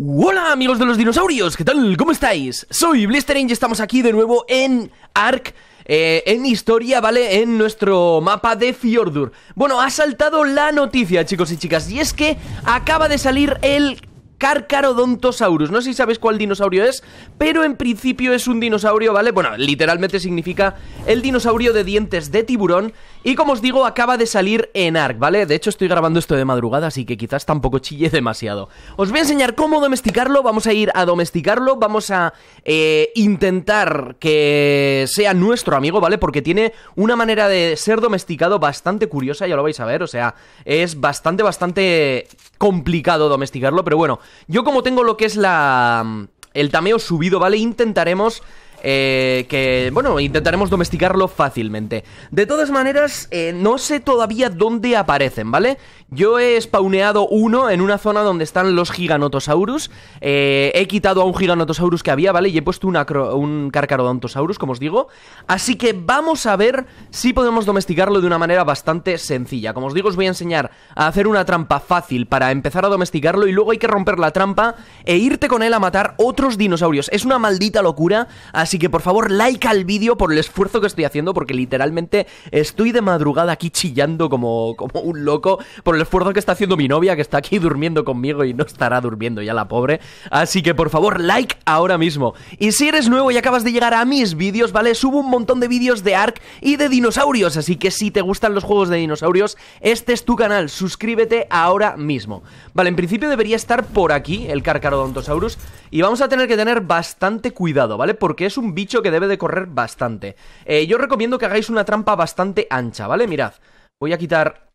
Hola amigos de los dinosaurios, ¿qué tal? ¿Cómo estáis? Soy Blistering y estamos aquí de nuevo en Ark eh, en historia, ¿vale? En nuestro mapa de Fjordur Bueno, ha saltado la noticia, chicos y chicas Y es que acaba de salir el Carcharodontosaurus. No sé si sabéis cuál dinosaurio es, pero en principio es un dinosaurio, ¿vale? Bueno, literalmente significa el dinosaurio de dientes de tiburón y como os digo, acaba de salir en ARC, ¿vale? De hecho, estoy grabando esto de madrugada, así que quizás tampoco chille demasiado. Os voy a enseñar cómo domesticarlo, vamos a ir a domesticarlo, vamos a eh, intentar que sea nuestro amigo, ¿vale? Porque tiene una manera de ser domesticado bastante curiosa, ya lo vais a ver, o sea, es bastante, bastante complicado domesticarlo, pero bueno, yo como tengo lo que es la... el tameo subido, ¿vale? Intentaremos eh, que, bueno, intentaremos domesticarlo fácilmente. De todas maneras, eh, no sé todavía dónde aparecen, ¿vale? Yo he spawneado uno en una zona donde están los giganotosaurus. Eh, he quitado a un giganotosaurus que había, ¿vale? Y he puesto un carcarodontosaurus, como os digo. Así que vamos a ver si podemos domesticarlo de una manera bastante sencilla. Como os digo, os voy a enseñar a hacer una trampa fácil para empezar a domesticarlo y luego hay que romper la trampa e irte con él a matar otros dinosaurios. Es una maldita locura, Así que por favor, like al vídeo por el esfuerzo que estoy haciendo, porque literalmente estoy de madrugada aquí chillando como, como un loco por el esfuerzo que está haciendo mi novia, que está aquí durmiendo conmigo y no estará durmiendo ya la pobre. Así que por favor, like ahora mismo. Y si eres nuevo y acabas de llegar a mis vídeos, ¿vale? Subo un montón de vídeos de Ark y de dinosaurios, así que si te gustan los juegos de dinosaurios, este es tu canal, suscríbete ahora mismo. Vale, en principio debería estar por aquí el Carcharodontosaurus y vamos a tener que tener bastante cuidado, ¿vale? Porque es un bicho que debe de correr bastante. Eh, yo recomiendo que hagáis una trampa bastante ancha, ¿vale? Mirad, voy a quitar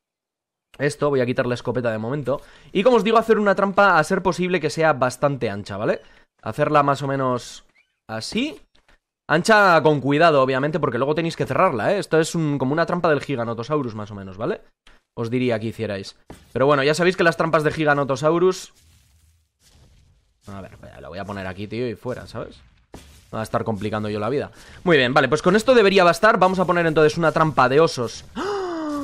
esto, voy a quitar la escopeta de momento. Y como os digo, hacer una trampa a ser posible que sea bastante ancha, ¿vale? Hacerla más o menos así. Ancha con cuidado, obviamente, porque luego tenéis que cerrarla, ¿eh? Esto es como una trampa del Giganotosaurus, más o menos, ¿vale? Os diría que hicierais. Pero bueno, ya sabéis que las trampas de Giganotosaurus a ver, lo voy a poner aquí, tío, y fuera, ¿sabes? Va a estar complicando yo la vida Muy bien, vale, pues con esto debería bastar Vamos a poner entonces una trampa de osos ¡Ah!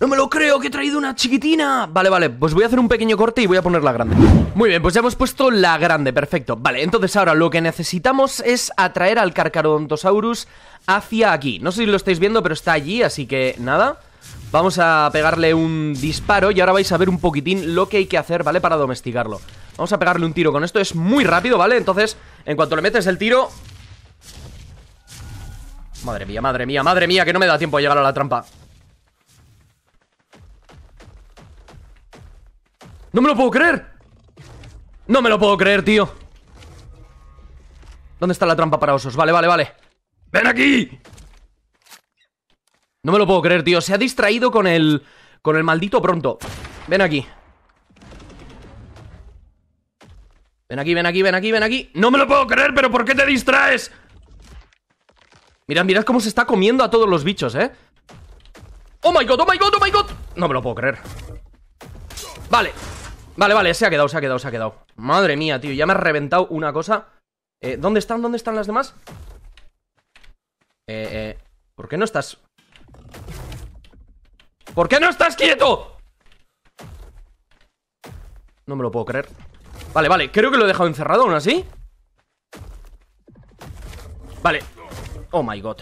¡No me lo creo! ¡Que he traído una chiquitina! Vale, vale, pues voy a hacer un pequeño corte y voy a poner la grande Muy bien, pues ya hemos puesto la grande, perfecto Vale, entonces ahora lo que necesitamos es atraer al carcarodontosaurus hacia aquí No sé si lo estáis viendo, pero está allí, así que nada Vamos a pegarle un disparo y ahora vais a ver un poquitín lo que hay que hacer, ¿vale? Para domesticarlo Vamos a pegarle un tiro con esto, es muy rápido, ¿vale? Entonces, en cuanto le metes el tiro Madre mía, madre mía, madre mía Que no me da tiempo a llegar a la trampa ¡No me lo puedo creer! ¡No me lo puedo creer, tío! ¿Dónde está la trampa para osos? Vale, vale, vale ¡Ven aquí! No me lo puedo creer, tío Se ha distraído con el... Con el maldito pronto Ven aquí Ven aquí, ven aquí, ven aquí, ven aquí No me lo puedo creer, pero ¿por qué te distraes? Mirad, mirad cómo se está comiendo a todos los bichos, ¿eh? ¡Oh my god, oh my god, oh my god! No me lo puedo creer Vale, vale, vale, se ha quedado, se ha quedado, se ha quedado Madre mía, tío, ya me ha reventado una cosa eh, ¿Dónde están? ¿Dónde están las demás? Eh, eh, ¿por qué no estás...? ¿Por qué no estás quieto? No me lo puedo creer Vale, vale, creo que lo he dejado encerrado aún así Vale Oh my god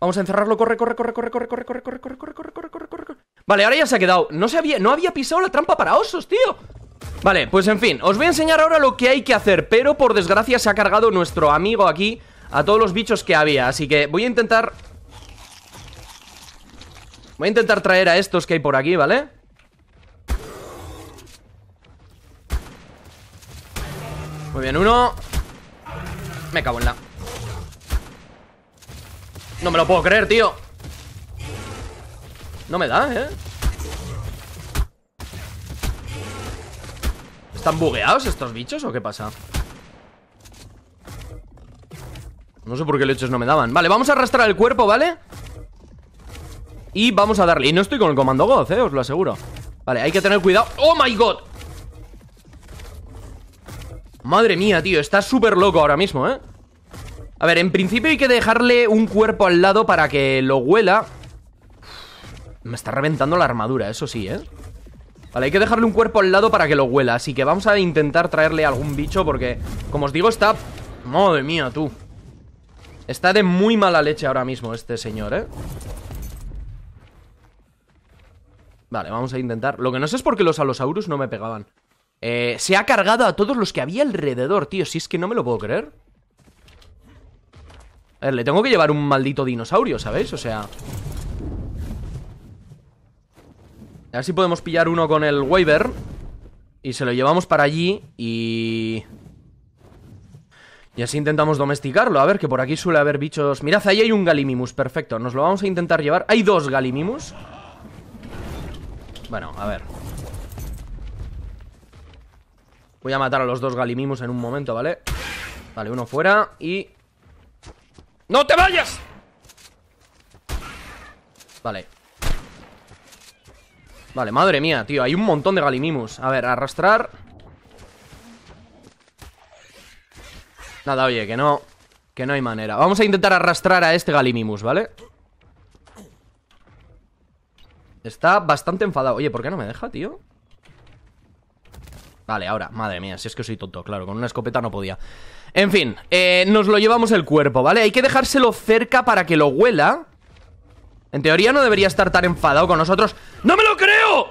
Vamos a encerrarlo, corre, corre, corre, corre, corre, corre, corre, corre, corre, corre, corre, corre, corre, corre, corre Vale, ahora ya se ha quedado No se había, no había pisado la trampa para osos, tío Vale, pues en fin, os voy a enseñar ahora lo que hay que hacer Pero por desgracia se ha cargado nuestro amigo aquí A todos los bichos que había Así que voy a intentar Voy a intentar traer a estos que hay por aquí, ¿vale? Muy bien, uno Me cago en la No me lo puedo creer, tío No me da, eh ¿Están bugueados estos bichos o qué pasa? No sé por qué leches no me daban Vale, vamos a arrastrar el cuerpo, ¿vale? Y vamos a darle Y no estoy con el comando Goz, eh, os lo aseguro Vale, hay que tener cuidado ¡Oh, my God! Madre mía, tío, está súper loco ahora mismo, ¿eh? A ver, en principio hay que dejarle un cuerpo al lado para que lo huela Me está reventando la armadura, eso sí, ¿eh? Vale, hay que dejarle un cuerpo al lado para que lo huela Así que vamos a intentar traerle algún bicho porque, como os digo, está... Madre mía, tú Está de muy mala leche ahora mismo este señor, ¿eh? Vale, vamos a intentar Lo que no sé es por qué los alosaurus no me pegaban eh, se ha cargado a todos los que había alrededor, tío. Si es que no me lo puedo creer. A ver, le tengo que llevar un maldito dinosaurio, ¿sabéis? O sea... A ver si podemos pillar uno con el waiver. Y se lo llevamos para allí y... Y así intentamos domesticarlo. A ver, que por aquí suele haber bichos... Mirad, ahí hay un Galimimus, perfecto. Nos lo vamos a intentar llevar. Hay dos Galimimus. Bueno, a ver. Voy a matar a los dos Galimimus en un momento, ¿vale? Vale, uno fuera y... ¡No te vayas! Vale Vale, madre mía, tío Hay un montón de Galimimus A ver, arrastrar Nada, oye, que no Que no hay manera Vamos a intentar arrastrar a este Galimimus, ¿vale? Está bastante enfadado Oye, ¿por qué no me deja, tío? Vale, ahora, madre mía, si es que soy tonto, claro, con una escopeta no podía. En fin, eh, nos lo llevamos el cuerpo, ¿vale? Hay que dejárselo cerca para que lo huela. En teoría no debería estar tan enfadado con nosotros. ¡No me lo creo!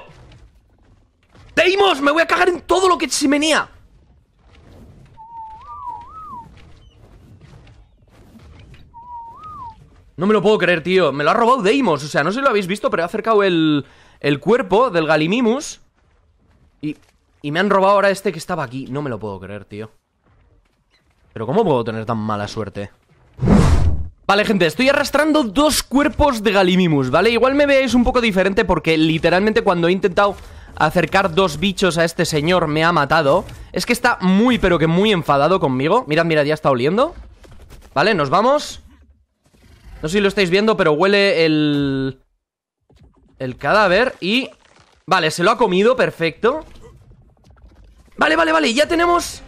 ¡Deimos! ¡Me voy a cagar en todo lo que se No me lo puedo creer, tío. Me lo ha robado Deimos. O sea, no sé si lo habéis visto, pero he acercado el, el cuerpo del Galimimus. Y y me han robado ahora este que estaba aquí. No me lo puedo creer, tío. Pero ¿cómo puedo tener tan mala suerte? Vale, gente, estoy arrastrando dos cuerpos de Galimimus, ¿vale? Igual me veáis un poco diferente porque literalmente cuando he intentado acercar dos bichos a este señor me ha matado. Es que está muy, pero que muy enfadado conmigo. Mirad, mirad, ya está oliendo. Vale, nos vamos. No sé si lo estáis viendo, pero huele el... El cadáver y... Vale, se lo ha comido, perfecto. Vale, vale, vale, ya tenemos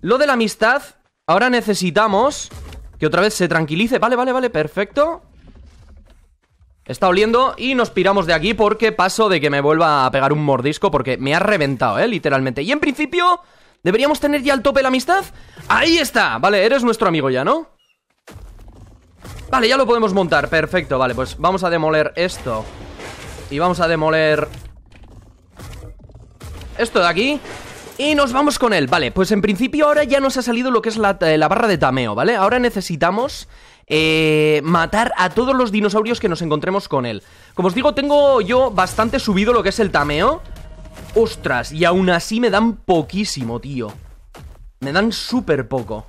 Lo de la amistad Ahora necesitamos Que otra vez se tranquilice, vale, vale, vale, perfecto Está oliendo y nos piramos de aquí porque paso de que me vuelva a pegar un mordisco porque me ha reventado, ¿eh? Literalmente. Y en principio, ¿deberíamos tener ya al tope la amistad? ¡Ahí está! Vale, eres nuestro amigo ya, ¿no? Vale, ya lo podemos montar, perfecto Vale, pues vamos a demoler esto Y vamos a demoler esto de aquí y nos vamos con él. Vale, pues en principio ahora ya nos ha salido lo que es la, eh, barra de tameo, ¿vale? Ahora necesitamos eh, matar a todos los dinosaurios que nos encontremos con él. Como os digo, tengo yo bastante subido lo que es el tameo. Ostras, y aún así me dan poquísimo, tío. Me dan súper poco.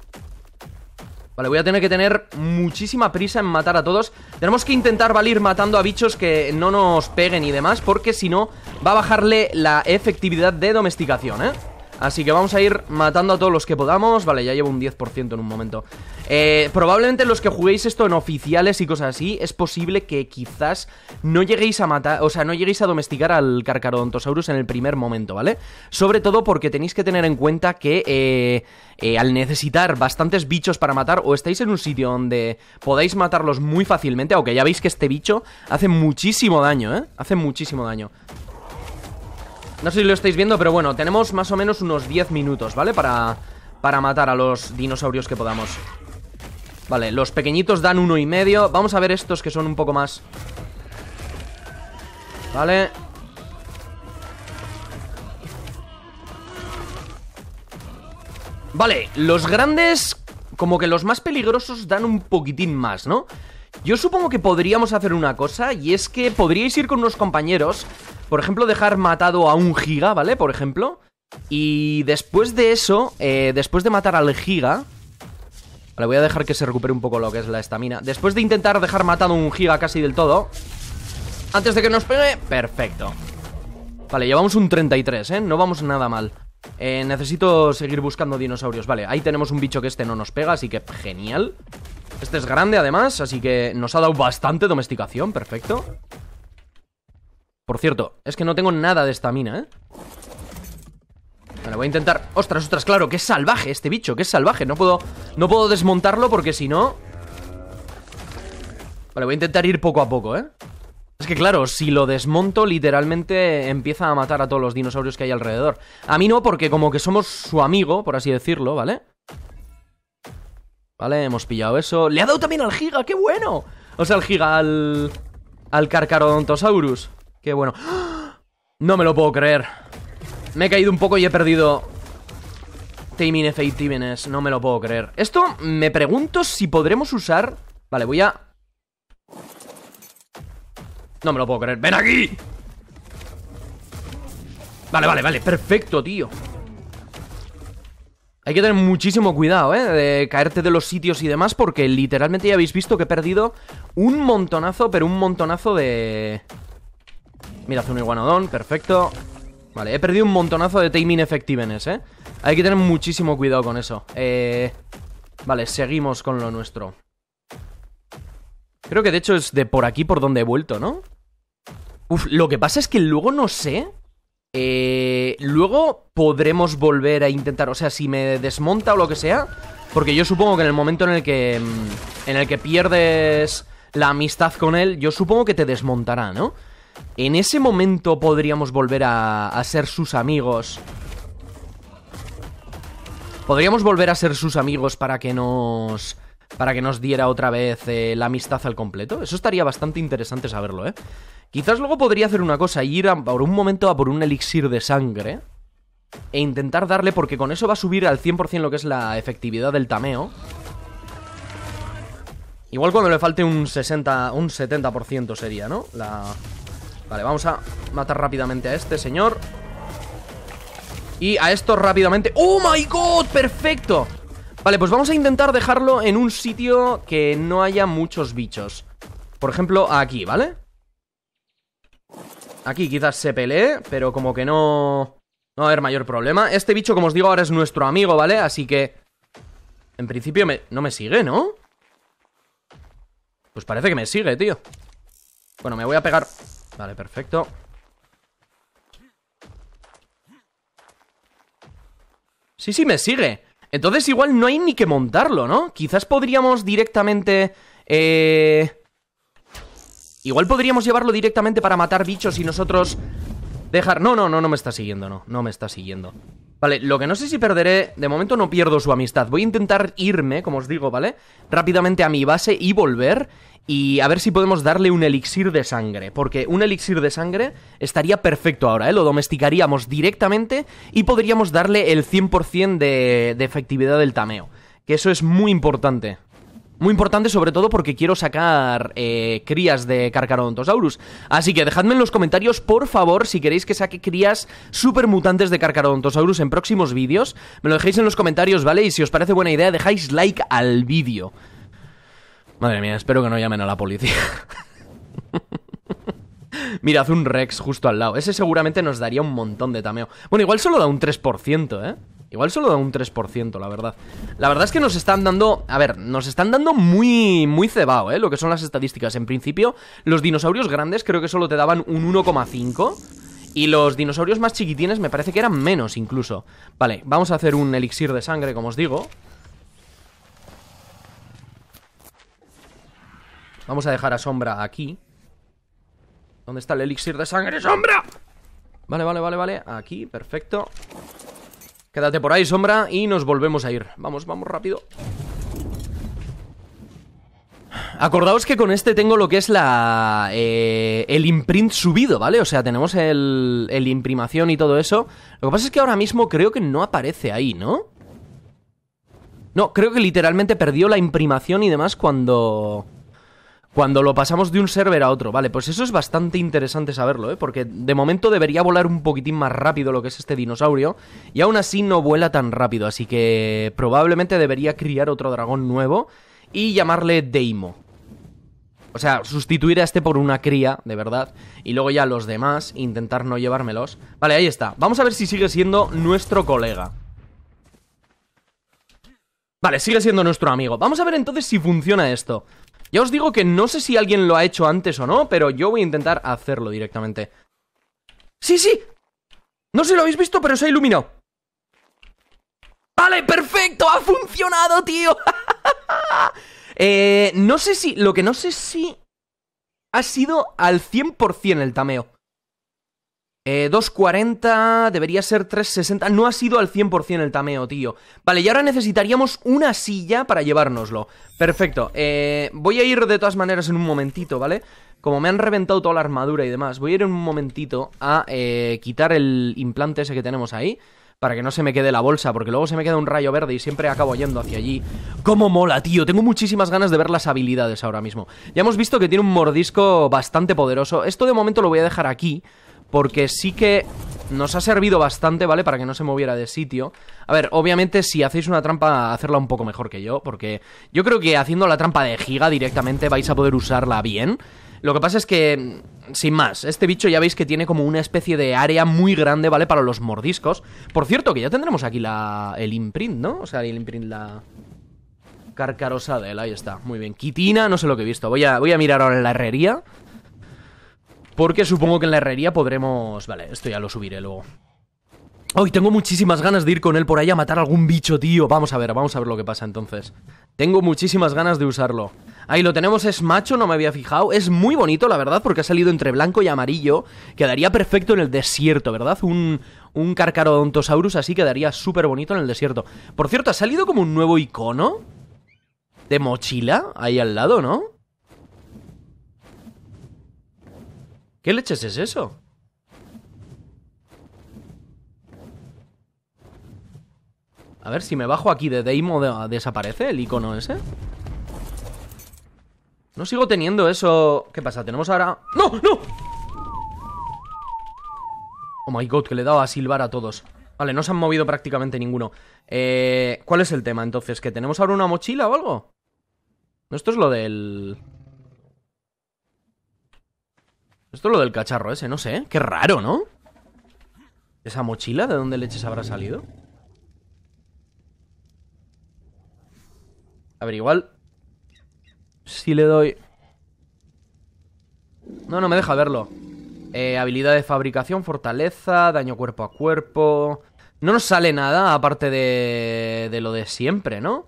Vale, voy a tener que tener muchísima prisa en matar a todos. Tenemos que intentar, ¿vale? matando a bichos que no nos peguen y demás, porque si no, va a bajarle la efectividad de domesticación, ¿eh? Así que vamos a ir matando a todos los que podamos Vale, ya llevo un 10% en un momento eh, Probablemente los que juguéis esto en oficiales y cosas así Es posible que quizás no lleguéis a matar O sea, no lleguéis a domesticar al carcarodontosaurus en el primer momento, ¿vale? Sobre todo porque tenéis que tener en cuenta que eh, eh, al necesitar bastantes bichos para matar O estáis en un sitio donde podáis matarlos muy fácilmente Aunque ya veis que este bicho hace muchísimo daño, ¿eh? Hace muchísimo daño no sé si lo estáis viendo, pero bueno, tenemos más o menos unos 10 minutos, ¿vale? Para, para matar a los dinosaurios que podamos. Vale, los pequeñitos dan uno y medio. Vamos a ver estos que son un poco más. Vale. Vale, los grandes, como que los más peligrosos dan un poquitín más, ¿no? Yo supongo que podríamos hacer una cosa y es que podríais ir con unos compañeros por ejemplo, dejar matado a un giga, ¿vale? Por ejemplo. Y después de eso, eh, después de matar al giga... Vale, voy a dejar que se recupere un poco lo que es la estamina. Después de intentar dejar matado a un giga casi del todo... Antes de que nos pegue, perfecto. Vale, llevamos un 33, ¿eh? No vamos nada mal. Eh, necesito seguir buscando dinosaurios. Vale, ahí tenemos un bicho que este no nos pega, así que genial. Este es grande además, así que nos ha dado bastante domesticación, perfecto. Por cierto, es que no tengo nada de estamina, ¿eh? Vale, voy a intentar... ¡Ostras, ostras! ¡Claro! ¡Qué salvaje este bicho! ¡Qué salvaje! No puedo... No puedo desmontarlo porque si no... Vale, voy a intentar ir poco a poco, ¿eh? Es que claro, si lo desmonto, literalmente empieza a matar a todos los dinosaurios que hay alrededor. A mí no, porque como que somos su amigo, por así decirlo, ¿vale? Vale, hemos pillado eso. ¡Le ha dado también al Giga! ¡Qué bueno! O sea, al Giga, al... Al carcarodontosaurus. Qué bueno. No me lo puedo creer. Me he caído un poco y he perdido... Timing effectiveness. No me lo puedo creer. Esto me pregunto si podremos usar... Vale, voy a... No me lo puedo creer. ¡Ven aquí! Vale, vale, vale. Perfecto, tío. Hay que tener muchísimo cuidado, ¿eh? De caerte de los sitios y demás, porque literalmente ya habéis visto que he perdido un montonazo, pero un montonazo de... Mira, hace un iguanodón, perfecto Vale, he perdido un montonazo de timing effectiveness, ¿eh? Hay que tener muchísimo cuidado con eso eh... Vale, seguimos con lo nuestro Creo que de hecho es de por aquí por donde he vuelto, ¿no? Uf, lo que pasa es que luego no sé eh, luego podremos volver a intentar, o sea, si me desmonta o lo que sea, porque yo supongo que en el momento en el que mm, en el que pierdes la amistad con él, yo supongo que te desmontará, ¿no? ¿En ese momento podríamos volver a, ser sus amigos? ¿Podríamos volver a ser sus amigos para que nos para que nos diera otra vez eh, la amistad al completo. Eso estaría bastante interesante saberlo, ¿eh? Quizás luego podría hacer una cosa, ir por un momento a por un elixir de sangre e intentar darle, porque con eso va a subir al 100% lo que es la efectividad del tameo. Igual cuando le falte un 60, un 70% sería, ¿no? La, Vale, vamos a matar rápidamente a este señor Y a esto rápidamente ¡Oh, my God! ¡Perfecto! Vale, pues vamos a intentar dejarlo en un sitio que no haya muchos bichos Por ejemplo, aquí, ¿vale? Aquí quizás se pelee, pero como que no... No va a haber mayor problema Este bicho, como os digo, ahora es nuestro amigo, ¿vale? Así que... En principio no me sigue, ¿no? Pues parece que me sigue, tío Bueno, me voy a pegar Vale, perfecto. Sí, sí, me sigue. Entonces igual no hay ni que montarlo, ¿no? Quizás podríamos directamente... Eh... Igual podríamos llevarlo directamente para matar bichos y nosotros dejar... No, no, no, no me está siguiendo, no. No me está siguiendo. Vale, lo que no sé si perderé, de momento no pierdo su amistad. Voy a intentar irme, como os digo, ¿vale? Rápidamente a mi base y volver y a ver si podemos darle un elixir de sangre, porque un elixir de sangre estaría perfecto ahora, ¿eh? Lo domesticaríamos directamente y podríamos darle el 100% de, de efectividad del tameo, que eso es muy importante. Muy importante sobre todo porque quiero sacar eh, crías de carcarodontosaurus Así que dejadme en los comentarios, por favor, si queréis que saque crías supermutantes de carcarodontosaurus en próximos vídeos. Me lo dejéis en los comentarios, ¿vale? Y si os parece buena idea, dejáis like al vídeo. Madre mía, espero que no llamen a la policía. Mirad, un Rex justo al lado. Ese seguramente nos daría un montón de tameo. Bueno, igual solo da un 3%, ¿eh? Igual solo da un 3%, la verdad. La verdad es que nos están dando... A ver, nos están dando muy, muy cebado, ¿eh? Lo que son las estadísticas. En principio, los dinosaurios grandes creo que solo te daban un 1,5. Y los dinosaurios más chiquitines me parece que eran menos incluso. Vale, vamos a hacer un elixir de sangre, como os digo. Vamos a dejar a Sombra aquí. ¿Dónde está el elixir de sangre, Sombra? Vale, vale, vale, vale. Aquí, perfecto. Quédate por ahí, sombra, y nos volvemos a ir. Vamos, vamos rápido. Acordaos que con este tengo lo que es la eh, el imprint subido, ¿vale? O sea, tenemos el, el imprimación y todo eso. Lo que pasa es que ahora mismo creo que no aparece ahí, ¿no? No, creo que literalmente perdió la imprimación y demás cuando cuando lo pasamos de un server a otro. Vale, pues eso es bastante interesante saberlo, ¿eh? porque de momento debería volar un poquitín más rápido lo que es este dinosaurio, y aún así no vuela tan rápido, así que probablemente debería criar otro dragón nuevo y llamarle Deimo. O sea, sustituir a este por una cría, de verdad, y luego ya los demás, intentar no llevármelos. Vale, ahí está. Vamos a ver si sigue siendo nuestro colega. Vale, sigue siendo nuestro amigo. Vamos a ver entonces si funciona esto. Ya os digo que no sé si alguien lo ha hecho antes o no, pero yo voy a intentar hacerlo directamente. ¡Sí, sí! No sé si lo habéis visto, pero se ha iluminado. ¡Vale, perfecto! ¡Ha funcionado, tío! eh, no sé si... Lo que no sé si... Ha sido al 100% el tameo. 2.40, eh, debería ser 3.60. No ha sido al 100% el tameo, tío. Vale, y ahora necesitaríamos una silla para llevárnoslo. Perfecto. Eh, voy a ir de todas maneras en un momentito, ¿vale? Como me han reventado toda la armadura y demás, voy a ir en un momentito a eh, quitar el implante ese que tenemos ahí. Para que no se me quede la bolsa, porque luego se me queda un rayo verde y siempre acabo yendo hacia allí. ¡Cómo mola, tío! Tengo muchísimas ganas de ver las habilidades ahora mismo. Ya hemos visto que tiene un mordisco bastante poderoso. Esto de momento lo voy a dejar aquí, porque sí que nos ha servido bastante, ¿vale? Para que no se moviera de sitio. A ver, obviamente si hacéis una trampa, hacerla un poco mejor que yo, porque yo creo que haciendo la trampa de giga directamente vais a poder usarla bien. Lo que pasa es que, sin más, este bicho ya veis que tiene como una especie de área muy grande, ¿vale? Para los mordiscos. Por cierto, que ya tendremos aquí el imprint, ¿no? O sea, el imprint, la... Carcarosa de él, ahí está, muy bien. Quitina, no sé lo que he visto. Voy a, voy a mirar ahora en la herrería porque supongo que en la herrería podremos... Vale, esto ya lo subiré luego. Hoy tengo muchísimas ganas de ir con él por ahí a matar algún bicho, tío. Vamos a ver, vamos a ver lo que pasa entonces. Tengo muchísimas ganas de usarlo. Ahí lo tenemos, es macho, no me había fijado. Es muy bonito, la verdad, porque ha salido entre blanco y amarillo. Quedaría perfecto en el desierto, ¿verdad? Un, un carcarodontosaurus así quedaría súper bonito en el desierto. Por cierto, ha salido como un nuevo icono de mochila ahí al lado, ¿no? ¿Qué leches es eso? A ver, si me bajo aquí de Deimo, ¿desaparece el icono ese? No sigo teniendo eso... ¿Qué pasa? Tenemos ahora... ¡No! ¡No! Oh my god, que le he dado a silbar a todos Vale, no se han movido prácticamente ninguno eh, ¿Cuál es el tema entonces? ¿Que tenemos ahora una mochila o algo? No, esto es lo del... Esto es lo del cacharro ese, no sé. Qué raro, ¿no? ¿Esa mochila de dónde leches habrá salido? A ver, igual... Si le doy... No, no me deja verlo. Eh, habilidad de fabricación, fortaleza, daño cuerpo a cuerpo... No nos sale nada aparte de, de lo de siempre, ¿no?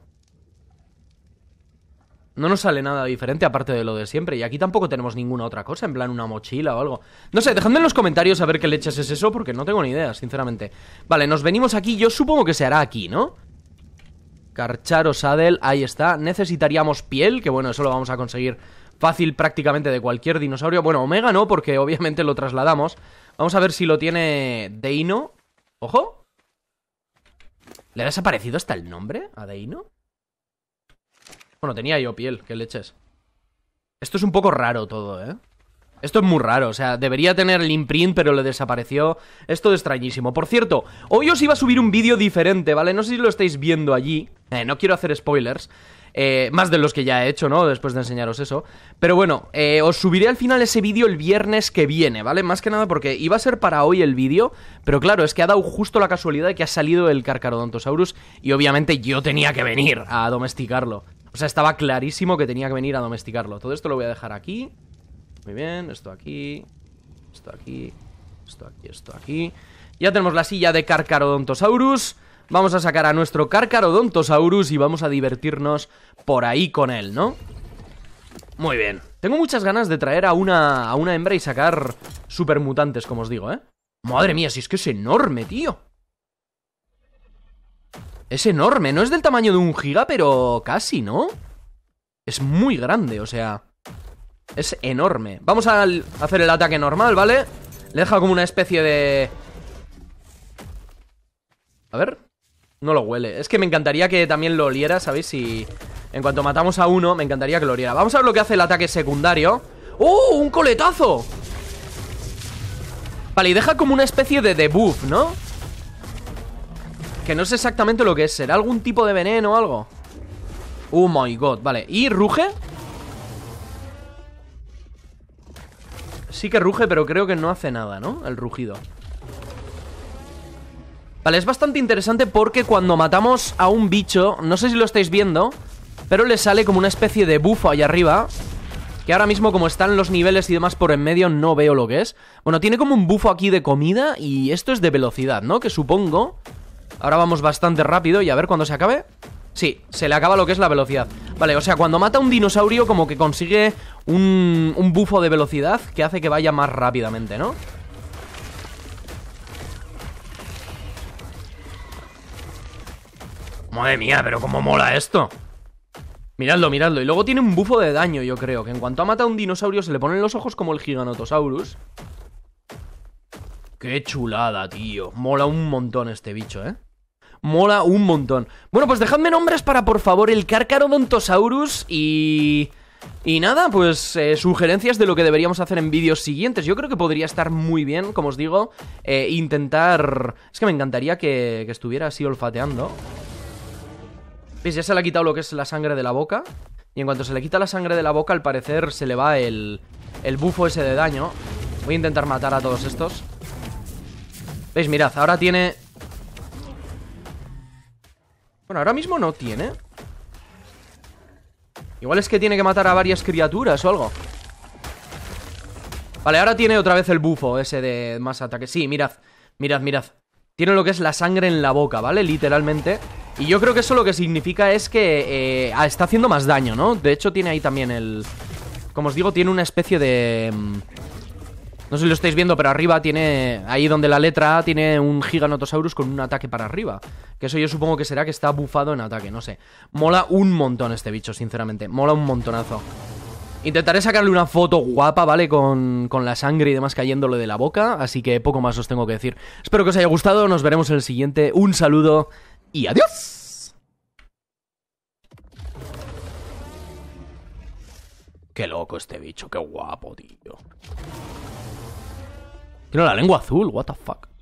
No nos sale nada diferente aparte de lo de siempre. Y aquí tampoco tenemos ninguna otra cosa, en plan una mochila o algo. No sé, dejadme en los comentarios a ver qué leches es eso, porque no tengo ni idea, sinceramente. Vale, nos venimos aquí. Yo supongo que se hará aquí, ¿no? Carcharo adel ahí está. Necesitaríamos piel, que bueno, eso lo vamos a conseguir fácil prácticamente de cualquier dinosaurio. Bueno, Omega no, porque obviamente lo trasladamos. Vamos a ver si lo tiene Deino. ¡Ojo! ¿Le ha desaparecido hasta el nombre a Deino? Bueno, tenía yo piel, qué leches. Esto es un poco raro todo, ¿eh? Esto es muy raro, o sea, debería tener el imprint, pero le desapareció. Esto es extrañísimo. Por cierto, hoy os iba a subir un vídeo diferente, ¿vale? No sé si lo estáis viendo allí. Eh, no quiero hacer spoilers. Eh, más de los que ya he hecho, ¿no? Después de enseñaros eso. Pero bueno, eh, os subiré al final ese vídeo el viernes que viene, ¿vale? Más que nada porque iba a ser para hoy el vídeo, pero claro, es que ha dado justo la casualidad de que ha salido el carcarodontosaurus y obviamente yo tenía que venir a domesticarlo. O sea, estaba clarísimo que tenía que venir a domesticarlo. Todo esto lo voy a dejar aquí. Muy bien, esto aquí. Esto aquí. Esto aquí, esto aquí. Ya tenemos la silla de Carcharodontosaurus. Vamos a sacar a nuestro Carcharodontosaurus y vamos a divertirnos por ahí con él, ¿no? Muy bien. Tengo muchas ganas de traer a una, a una hembra y sacar supermutantes, como os digo, ¿eh? Madre mía, si es que es enorme, tío. Es enorme, no es del tamaño de un giga, pero casi, ¿no? Es muy grande, o sea... Es enorme. Vamos a hacer el ataque normal, ¿vale? Le deja como una especie de... A ver... No lo huele. Es que me encantaría que también lo oliera, ¿sabéis? Si... En cuanto matamos a uno, me encantaría que lo oliera. Vamos a ver lo que hace el ataque secundario. ¡Oh! ¡Un coletazo! Vale, y deja como una especie de debuff, ¿no? Que no sé exactamente lo que es, ¿será algún tipo de veneno o algo? Oh my god, vale ¿Y ruge? Sí que ruge, pero creo que no hace nada, ¿no? El rugido Vale, es bastante interesante porque cuando matamos a un bicho No sé si lo estáis viendo Pero le sale como una especie de bufo ahí arriba que ahora mismo como están los niveles y demás por en medio no veo lo que es. Bueno, tiene como un bufo aquí de comida y esto es de velocidad, ¿no? Que supongo Ahora vamos bastante rápido y a ver cuando se acabe. Sí, se le acaba lo que es la velocidad. Vale, o sea, cuando mata un dinosaurio como que consigue un, un bufo de velocidad que hace que vaya más rápidamente, ¿no? Madre mía, pero cómo mola esto. Miradlo, miradlo. Y luego tiene un bufo de daño, yo creo. Que en cuanto ha matado a un dinosaurio se le ponen los ojos como el giganotosaurus. Qué chulada, tío. Mola un montón este bicho, ¿eh? mola un montón. Bueno, pues dejadme nombres para, por favor, el Carcharodontosaurus y... Y nada, pues eh, sugerencias de lo que deberíamos hacer en vídeos siguientes. Yo creo que podría estar muy bien, como os digo, eh, intentar... Es que me encantaría que, que estuviera así olfateando. ¿Veis? Ya se le ha quitado lo que es la sangre de la boca. Y en cuanto se le quita la sangre de la boca, al parecer se le va el, el bufo ese de daño. Voy a intentar matar a todos estos. ¿Veis? Mirad, ahora tiene bueno, ahora mismo no tiene Igual es que tiene que matar a varias criaturas o algo Vale, ahora tiene otra vez el bufo ese de más ataque Sí, mirad, mirad, mirad Tiene lo que es la sangre en la boca, ¿vale? Literalmente Y yo creo que eso lo que significa es que eh, ah, está haciendo más daño, ¿no? De hecho tiene ahí también el... Como os digo, tiene una especie de... Mm, no sé si lo estáis viendo, pero arriba tiene. Ahí donde la letra A tiene un Giganotosaurus con un ataque para arriba. Que eso yo supongo que será que está bufado en ataque, no sé. Mola un montón este bicho, sinceramente. Mola un montonazo. Intentaré sacarle una foto guapa, ¿vale? Con, la sangre y demás cayéndole de la boca, así que poco más os tengo que decir. Espero que os haya gustado, nos veremos en el siguiente. Un saludo y adiós. Qué loco este bicho, qué guapo, tío. Tiene la lengua azul, what the fuck.